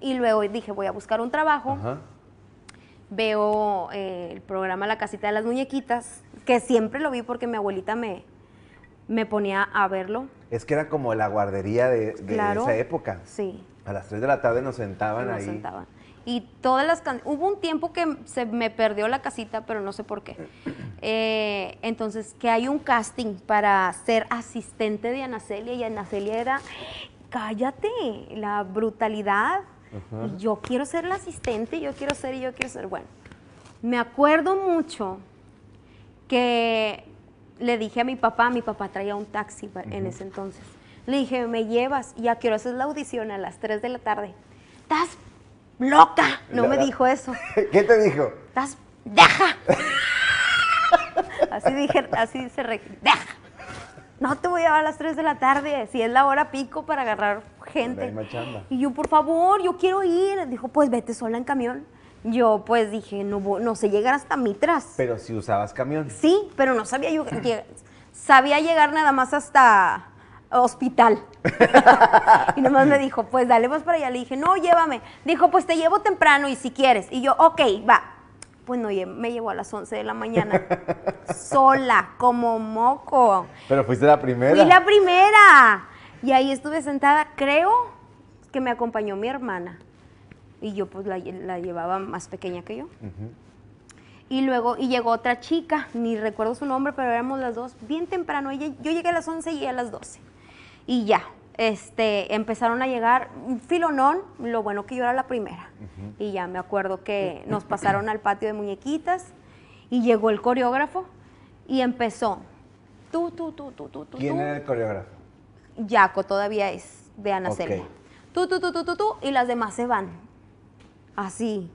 Y luego dije, voy a buscar un trabajo. Veo eh, el programa La Casita de las Muñequitas, que siempre lo vi porque mi abuelita me, me ponía a verlo. Es que era como la guardería de, esa época. Sí. A las 3 de la tarde nos sentaban ahí. Y todas las Hubo un tiempo que se me perdió la casita, pero no sé por qué. Eh, entonces, que hay un casting para ser asistente de Anacelia Y Anacelia era, cállate, la brutalidad y yo quiero ser la asistente, yo quiero ser y yo quiero ser. Bueno, me acuerdo mucho que le dije a mi papá, mi papá traía un taxi en ese entonces. Le dije, me llevas, ya quiero hacer la audición, a las 3 de la tarde. Estás loca. No me dijo eso. ¿Qué te dijo? Estás deja. así dije, así se re, deja. No te voy a llevar a las 3 de la tarde, si es la hora pico para agarrar pues gente. Y yo, por favor, yo quiero ir. Dijo, pues vete sola en camión. Yo pues dije, no, no sé llegar hasta Mitras. Pero si usabas camión. Sí, pero no sabía yo sabía llegar nada más hasta hospital. y nomás me dijo, pues dale, vas para allá. Le dije, no, llévame. Dijo, pues te llevo temprano y si quieres. Y yo, ok, va. Pues no, me llevo a las 11 de la mañana. sola, como moco. Pero fuiste la primera. Fui la primera. Y ahí estuve sentada, creo que me acompañó mi hermana. Y yo pues la, llevaba más pequeña que yo. Y luego, y llegó otra chica, ni recuerdo su nombre, pero éramos las dos bien temprano. yo llegué a las 11 y a las 12. Y ya, este, empezaron a llegar un filonón, lo bueno que yo era la primera. Y ya me acuerdo que nos pasaron al patio de muñequitas y llegó el coreógrafo y empezó. ¿Quién era el coreógrafo? Yaco todavía es de Ana Tú, tú, tú, tú, tú, tú, y las demás se van. Así.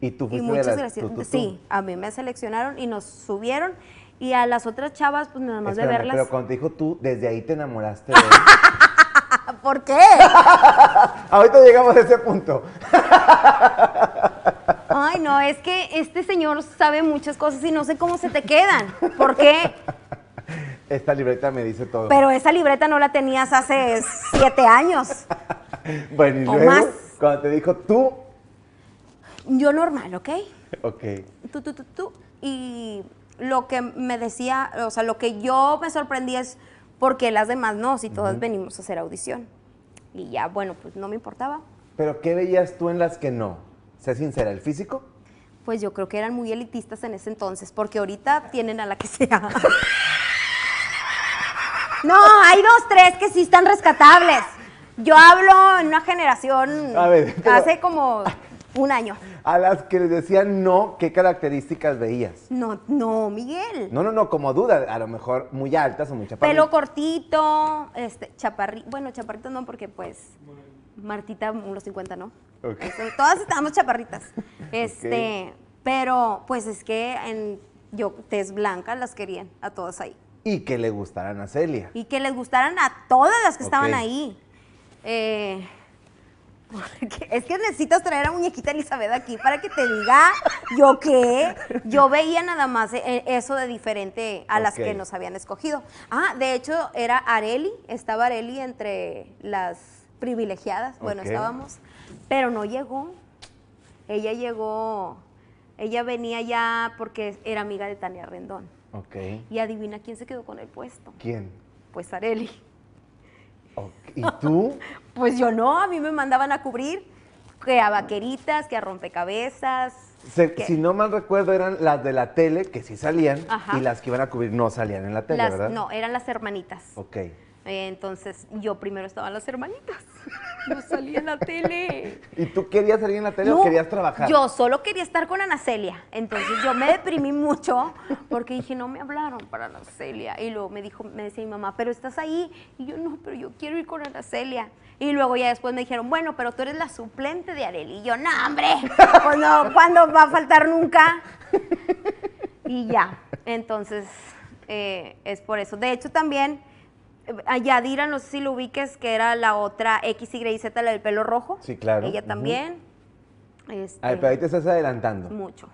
Y tú fuiste y muchas de Sí, a mí me seleccionaron y nos subieron. Y a las otras chavas, pues nada más de verlas. Pero cuando te dijo tú, desde ahí te enamoraste de él. ¿Por qué? Ahorita llegamos a ese punto. Ay, no, es que este señor sabe muchas cosas y no sé cómo se te quedan. ¿Por qué? Esta libreta me dice todo. Pero esa libreta no la tenías hace siete años. bueno, y más. cuando te dijo tú. Yo normal, ¿ok? Ok. Tú, tú, tú, tú. Y lo que me decía, o sea, lo que yo me sorprendí es porque las demás no, si todas venimos a hacer audición. Y ya, bueno, pues no me importaba. ¿Pero qué veías tú en las que no? Sea sincera, ¿el físico? Pues yo creo que eran muy elitistas en ese entonces, porque ahorita tienen a la que sea. No, hay dos, tres que sí están rescatables. Yo hablo en una generación hace como un año. A las que les decían no, ¿qué características veías? No, no, Miguel. No, no, no, como duda, a lo mejor muy altas o muy chaparritas. Pelo cortito, este, bueno, chaparrita no, porque pues Martita, unos 50, ¿no? Este, todas estábamos chaparritas. Este, pero pues es que en, yo, Tes blanca, las querían a todas ahí. Y que le gustaran a Celia. Y que les gustaran a todas las que estaban ahí. Eh, porque es que necesitas traer a muñequita Elizabeth aquí para que te diga yo qué. Yo veía nada más eh, eh, eso de diferente a las que nos habían escogido. Ah, de hecho era Areli, estaba Areli entre las privilegiadas, bueno, estábamos, pero no llegó. Ella llegó, ella venía ya porque era amiga de Tania Rendón. Okay. Y adivina quién se quedó con el puesto. ¿Quién? Pues Areli. ¿Y tú? pues yo no, a mí me mandaban a cubrir que a vaqueritas, que a rompecabezas. Si no mal recuerdo, eran las de la tele que sí salían y las que iban a cubrir no salían en la tele, ¿verdad? No, eran las hermanitas. Ok. Entonces, yo primero estaban las hermanitas. No salía en la tele. ¿Y tú querías salir en la tele o querías trabajar? Yo solo quería estar con Ana Celia. Entonces, yo me deprimí mucho porque dije, no me hablaron para Ana Celia. Y luego me dijo, me decía mi mamá, pero estás ahí. Y yo, no, pero yo quiero ir con Ana Celia. Y luego ya después me dijeron, bueno, pero tú eres la suplente de Areli. Y yo, no, hombre, pues no, ¿cuándo va a faltar nunca? Y ya, entonces eh, es por eso. De hecho, también a Yadira, ah, no sé si lo ubiques, que era la otra x y z la del pelo rojo. Sí, claro. Ella también. Este, pero ahí te estás adelantando. Mucho.